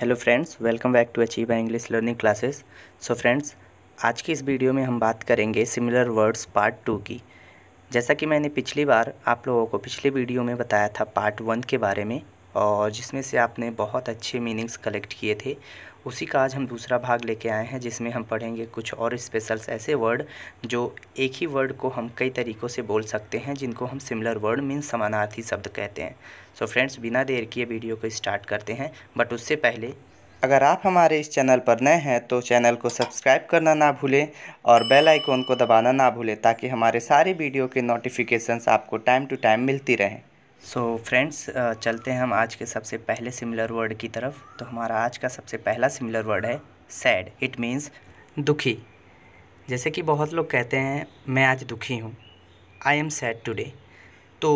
hello friends welcome back to achieve English learning classes so friends आज की इस video में हम बात करेंगे सिमिलर वर्ड्स पार्ट टू की जैसा कि मैंने पिछली बार आप लोगों को पिछले वीडियो में बताया था पार्ट वन के बारे में और जिसमें से आपने बहुत अच्छे मीनिंग्स कलेक्ट किए थे उसी का आज हम दूसरा भाग लेके आए हैं जिसमें हम पढ़ेंगे कुछ और स्पेशल्स ऐसे वर्ड जो एक ही वर्ड को हम कई तरीक़ों से बोल सकते हैं जिनको हम सिमिलर वर्ड मीन समानार्थी शब्द कहते हैं सो so फ्रेंड्स बिना देर किए वीडियो को स्टार्ट करते हैं बट उससे पहले अगर आप हमारे इस चैनल पर नए हैं तो चैनल को सब्सक्राइब करना ना भूलें और बेल आइकॉन को दबाना ना भूलें ताकि हमारे सारे वीडियो के नोटिफिकेशंस आपको टाइम टू टाइम मिलती रहें सो so, फ्रेंड्स चलते हैं हम आज के सबसे पहले सिमिलर वर्ड की तरफ तो हमारा आज का सबसे पहला सिमिलर वर्ड है सैड इट मीन्स दुखी जैसे कि बहुत लोग कहते हैं मैं आज दुखी हूँ आई एम सैड टुडे तो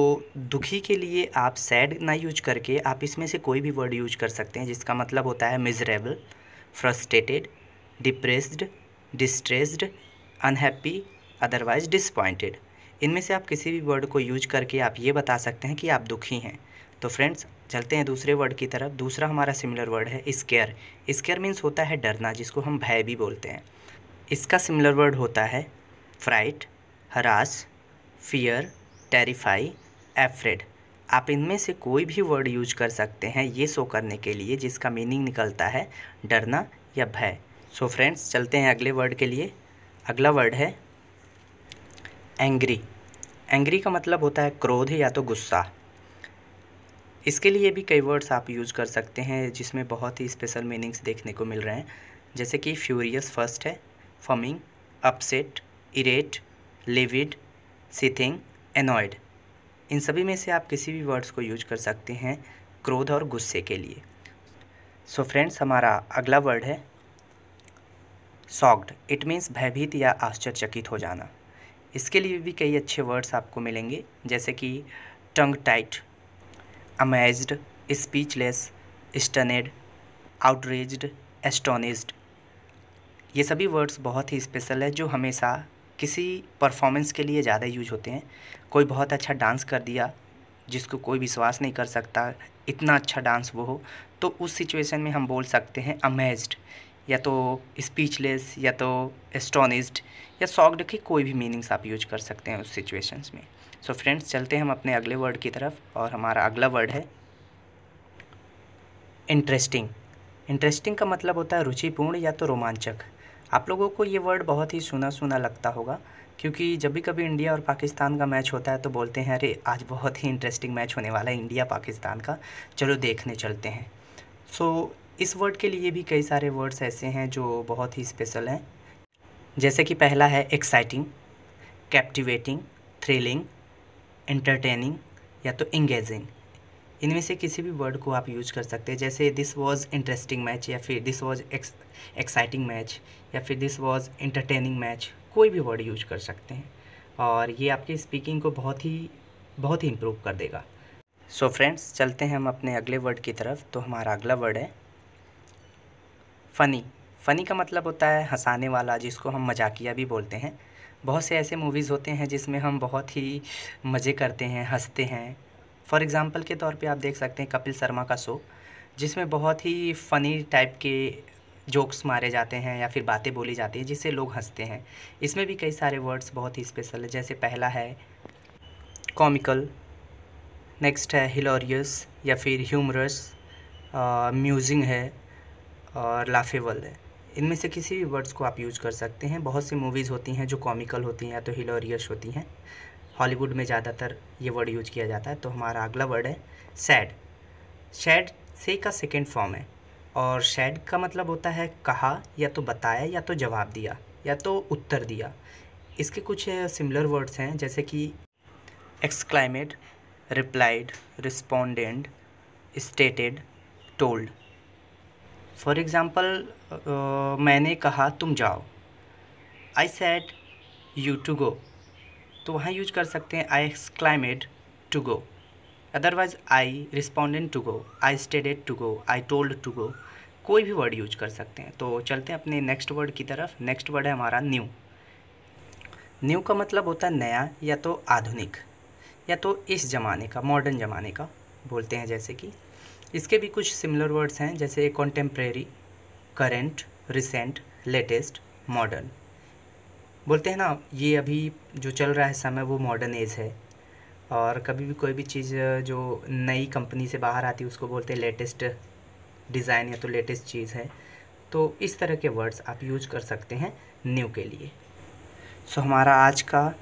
दुखी के लिए आप सैड ना यूज करके आप इसमें से कोई भी वर्ड यूज कर सकते हैं जिसका मतलब होता है miserable frustrated depressed distressed unhappy otherwise disappointed इनमें से आप किसी भी वर्ड को यूज करके आप ये बता सकते हैं कि आप दुखी हैं तो फ्रेंड्स चलते हैं दूसरे वर्ड की तरफ दूसरा हमारा सिमिलर वर्ड है स्केयर स्केयर मीन्स होता है डरना जिसको हम भय भी बोलते हैं इसका सिमिलर वर्ड होता है fright harass fear terrify afraid आप इनमें से कोई भी वर्ड यूज कर सकते हैं ये शो करने के लिए जिसका मीनिंग निकलता है डरना या भय सो फ्रेंड्स चलते हैं अगले वर्ड के लिए अगला वर्ड है एंग्री एंग्री का मतलब होता है क्रोध या तो गुस्सा इसके लिए भी कई वर्ड्स आप यूज़ कर सकते हैं जिसमें बहुत ही स्पेशल मीनिंग्स देखने को मिल रहे हैं जैसे कि फ्यूरियस फर्स्ट है fuming upset irate livid seething annoyed इन सभी में से आप किसी भी वर्ड्स को यूज कर सकते हैं क्रोध और गुस्से के लिए सो so फ्रेंड्स हमारा अगला वर्ड है सॉक्ड इट मीन्स भयभीत या आश्चर्यचकित हो जाना इसके लिए भी कई अच्छे वर्ड्स आपको मिलेंगे जैसे कि tongue tied amazed speechless stunned outraged astonished ये सभी वर्ड्स बहुत ही स्पेशल है जो हमेशा किसी परफॉर्मेंस के लिए ज़्यादा यूज होते हैं कोई बहुत अच्छा डांस कर दिया जिसको कोई विश्वास नहीं कर सकता इतना अच्छा डांस वो हो तो उस सिचुएशन में हम बोल सकते हैं अमेज्ड या तो स्पीचलेस या तो एस्टोनिस्ड या सॉक्ड के कोई भी मीनिंग्स आप यूज कर सकते हैं उस सिचुएशंस में सो so फ्रेंड्स चलते हैं हम अपने अगले वर्ड की तरफ और हमारा अगला वर्ड है इंटरेस्टिंग इंटरेस्टिंग का मतलब होता है रुचिपूर्ण या तो रोमांचक आप लोगों को ये वर्ड बहुत ही सुना सुना लगता होगा क्योंकि जब भी कभी इंडिया और पाकिस्तान का मैच होता है तो बोलते हैं अरे आज बहुत ही इंटरेस्टिंग मैच होने वाला है इंडिया पाकिस्तान का चलो देखने चलते हैं सो so, इस वर्ड के लिए भी कई सारे वर्ड्स ऐसे हैं जो बहुत ही स्पेशल हैं जैसे कि पहला है एक्साइटिंग कैप्टिवेटिंग थ्रिलिंग एंटरटेनिंग या तो इंगेजिंग इनमें से किसी भी वर्ड को आप यूज कर सकते हैं जैसे दिस वाज इंटरेस्टिंग मैच या फिर दिस वाज एक्साइटिंग मैच या फिर दिस वाज इंटरटेनिंग मैच कोई भी वर्ड यूज कर सकते हैं और ये आपकी स्पीकिंग को बहुत ही बहुत ही इम्प्रूव कर देगा सो so फ्रेंड्स चलते हैं हम अपने अगले वर्ड की तरफ तो हमारा अगला वर्ड है फ़नी फ़नी का मतलब होता है हंसाने वाला जिसको हम मजाकिया भी बोलते हैं बहुत से ऐसे मूवीज़ होते हैं जिसमें हम बहुत ही मज़े करते हैं हंसते हैं फॉर एग्ज़ाम्पल के तौर पे आप देख सकते हैं कपिल शर्मा का शो जिसमें बहुत ही फ़नी टाइप के जोक्स मारे जाते हैं या फिर बातें बोली जाती हैं जिससे लोग हंसते हैं इसमें भी कई सारे वर्ड्स बहुत ही स्पेशल है जैसे पहला है कॉमिकल नेक्स्ट है हिलोरियस या फिर ह्यूमरस म्यूजिंग है और लाफेबल है इनमें से किसी भी वर्ड्स को आप यूज़ कर सकते हैं बहुत सी मूवीज़ होती हैं जो कॉमिकल होती हैं या तो हिलोरियस होती हैं हॉलीवुड में ज़्यादातर ये वर्ड यूज किया जाता है तो हमारा अगला वर्ड है सैड शैड से का सेकेंड फॉर्म है और शैड का मतलब होता है कहा या तो बताया या तो जवाब दिया या तो उत्तर दिया इसके कुछ सिमिलर वर्ड्स हैं जैसे कि exclaimed replied respondent stated told for example uh, मैंने कहा तुम जाओ I said you to go तो वहाँ यूज कर सकते हैं I exclaimed to go otherwise I respondent to go I stated to go I told to go कोई भी वर्ड यूज कर सकते हैं तो चलते हैं अपने नेक्स्ट वर्ड की तरफ नेक्स्ट वर्ड है हमारा न्यू न्यू का मतलब होता है नया या तो आधुनिक या तो इस ज़माने का मॉडर्न ज़माने का बोलते हैं जैसे कि इसके भी कुछ सिमिलर वर्ड्स हैं जैसे contemporary current recent latest modern बोलते हैं ना ये अभी जो चल रहा है समय वो मॉडर्न एज है और कभी भी कोई भी चीज़ जो नई कंपनी से बाहर आती है उसको बोलते हैं लेटेस्ट डिज़ाइन या तो लेटेस्ट चीज़ है तो इस तरह के वर्ड्स आप यूज कर सकते हैं न्यू के लिए सो so, हमारा आज का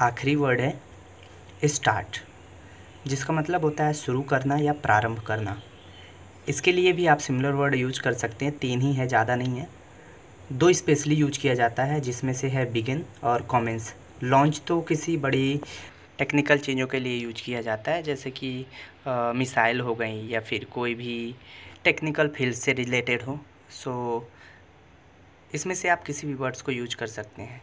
आखिरी वर्ड है स्टार्ट जिसका मतलब होता है शुरू करना या प्रारंभ करना इसके लिए भी आप सिमिलर वर्ड यूज कर सकते हैं तीन ही है ज़्यादा नहीं है दो स्पेशली यूज किया जाता है जिसमें से है बिगिन और कॉमेंस लॉन्च तो किसी बड़ी टेक्निकल चीज़ों के लिए यूज किया जाता है जैसे कि मिसाइल हो गई या फिर कोई भी टेक्निकल फील्ड से रिलेटेड हो सो so, इसमें से आप किसी भी वर्ड्स को यूज कर सकते हैं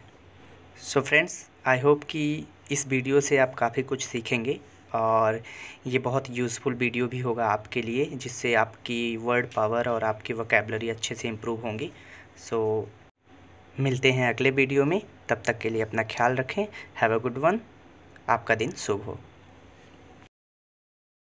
सो फ्रेंड्स आई होप कि इस वीडियो से आप काफ़ी कुछ सीखेंगे और ये बहुत यूज़फुल वीडियो भी होगा आपके लिए जिससे आपकी वर्ड पावर और आपकी वोकेबलरी अच्छे से इम्प्रूव होंगी सो so, मिलते हैं अगले वीडियो में तब तक के लिए अपना ख्याल रखें हैव अ गुड वन आपका दिन शुभ हो